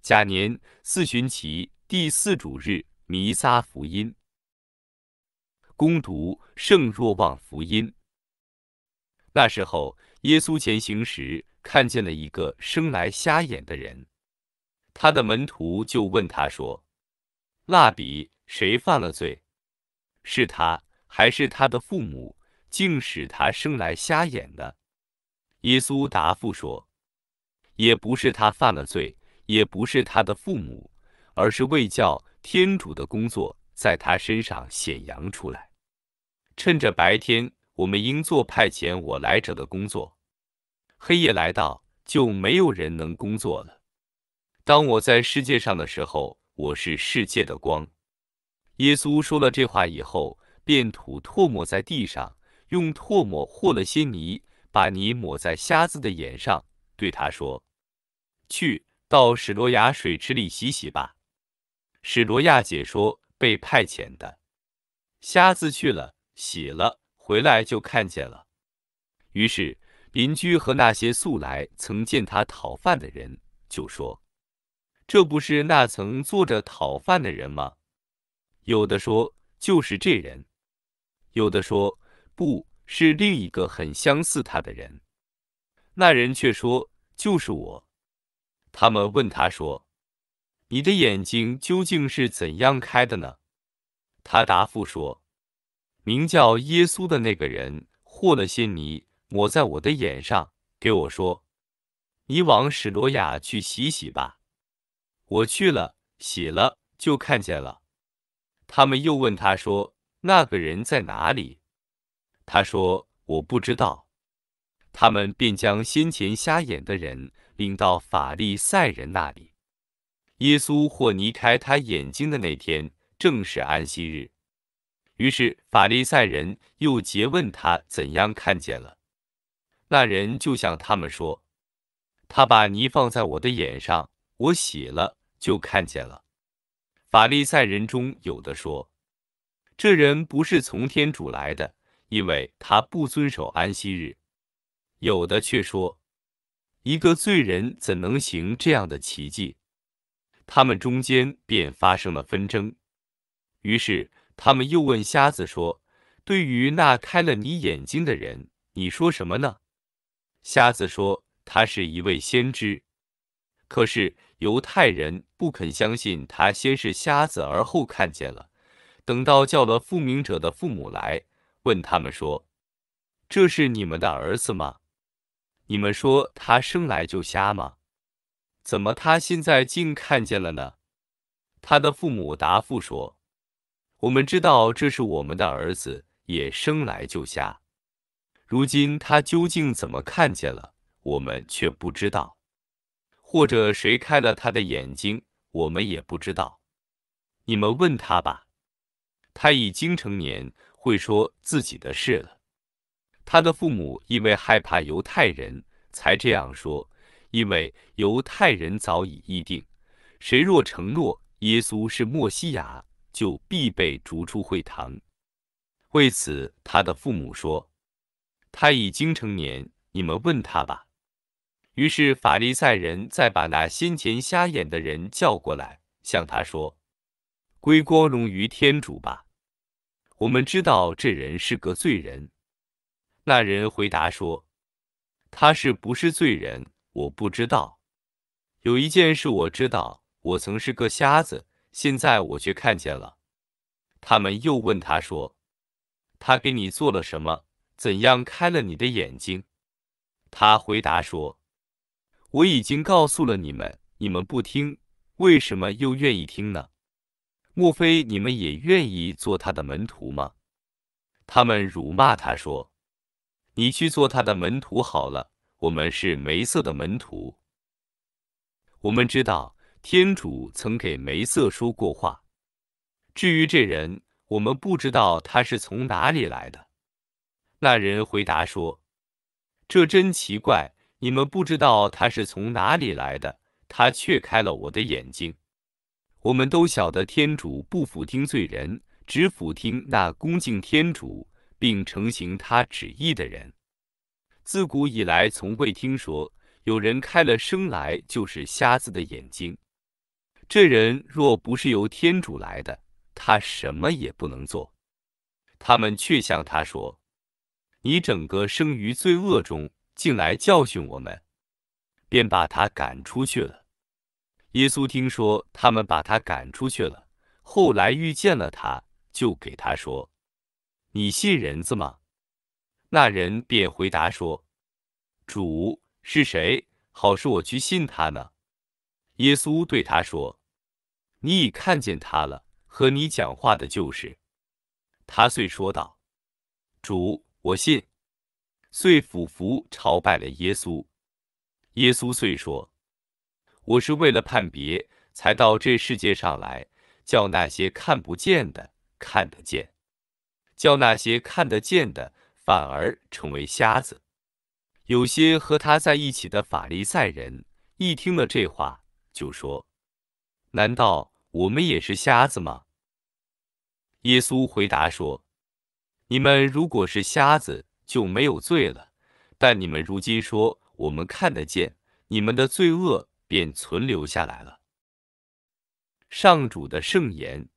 甲年四旬期第四主日弥撒福音，恭读圣若望福音。那时候，耶稣前行时看见了一个生来瞎眼的人，他的门徒就问他说：“蜡笔，谁犯了罪，是他还是他的父母，竟使他生来瞎眼的？”耶稣答复说：“也不是他犯了罪。”也不是他的父母，而是为叫天主的工作在他身上显扬出来。趁着白天，我们应做派遣我来者的工作；黑夜来到，就没有人能工作了。当我在世界上的时候，我是世界的光。耶稣说了这话以后，便吐唾沫在地上，用唾沫和了些泥，把泥抹在瞎子的眼上，对他说：“去。”到史罗亚水池里洗洗吧。史罗亚解说：“被派遣的瞎子去了，洗了，回来就看见了。于是邻居和那些素来曾见他讨饭的人就说：这不是那曾坐着讨饭的人吗？有的说就是这人，有的说不是另一个很相似他的人。那人却说就是我。”他们问他说：“你的眼睛究竟是怎样开的呢？”他答复说：“名叫耶稣的那个人和了些泥抹在我的眼上，给我说：‘你往史罗亚去洗洗吧。’我去了，洗了，就看见了。”他们又问他说：“那个人在哪里？”他说：“我不知道。”他们便将先前瞎眼的人领到法利赛人那里。耶稣或离开他眼睛的那天正是安息日，于是法利赛人又诘问他怎样看见了。那人就向他们说：“他把泥放在我的眼上，我洗了就看见了。”法利赛人中有的说：“这人不是从天主来的，因为他不遵守安息日。”有的却说，一个罪人怎能行这样的奇迹？他们中间便发生了纷争。于是他们又问瞎子说：“对于那开了你眼睛的人，你说什么呢？”瞎子说：“他是一位先知。”可是犹太人不肯相信他先是瞎子，而后看见了。等到叫了复明者的父母来，问他们说：“这是你们的儿子吗？”你们说他生来就瞎吗？怎么他现在竟看见了呢？他的父母答复说：“我们知道这是我们的儿子也生来就瞎，如今他究竟怎么看见了，我们却不知道，或者谁开了他的眼睛，我们也不知道。你们问他吧，他已经成年，会说自己的事了。”他的父母因为害怕犹太人，才这样说。因为犹太人早已议定，谁若承诺耶稣是莫西雅，就必被逐出会堂。为此，他的父母说：“他已经成年，你们问他吧。”于是法利赛人再把那先前瞎眼的人叫过来，向他说：“归光荣于天主吧！我们知道这人是个罪人。”那人回答说：“他是不是罪人，我不知道。有一件事我知道，我曾是个瞎子，现在我却看见了。”他们又问他说：“他给你做了什么？怎样开了你的眼睛？”他回答说：“我已经告诉了你们，你们不听，为什么又愿意听呢？莫非你们也愿意做他的门徒吗？”他们辱骂他说。你去做他的门徒好了。我们是梅瑟的门徒。我们知道天主曾给梅瑟说过话。至于这人，我们不知道他是从哪里来的。那人回答说：“这真奇怪，你们不知道他是从哪里来的，他却开了我的眼睛。”我们都晓得天主不俯听罪人，只俯听那恭敬天主。并成行他旨意的人，自古以来从未听说有人开了生来就是瞎子的眼睛。这人若不是由天主来的，他什么也不能做。他们却向他说：“你整个生于罪恶中，竟来教训我们。”便把他赶出去了。耶稣听说他们把他赶出去了，后来遇见了他，就给他说。你信人子吗？那人便回答说：“主是谁，好使我去信他呢？”耶稣对他说：“你已看见他了，和你讲话的就是他。”遂说道：“主，我信。”遂俯伏朝拜了耶稣。耶稣遂说：“我是为了判别，才到这世界上来，叫那些看不见的看得见。”叫那些看得见的反而成为瞎子。有些和他在一起的法利赛人一听了这话，就说：“难道我们也是瞎子吗？”耶稣回答说：“你们如果是瞎子，就没有罪了。但你们如今说我们看得见，你们的罪恶便存留下来了。”上主的圣言。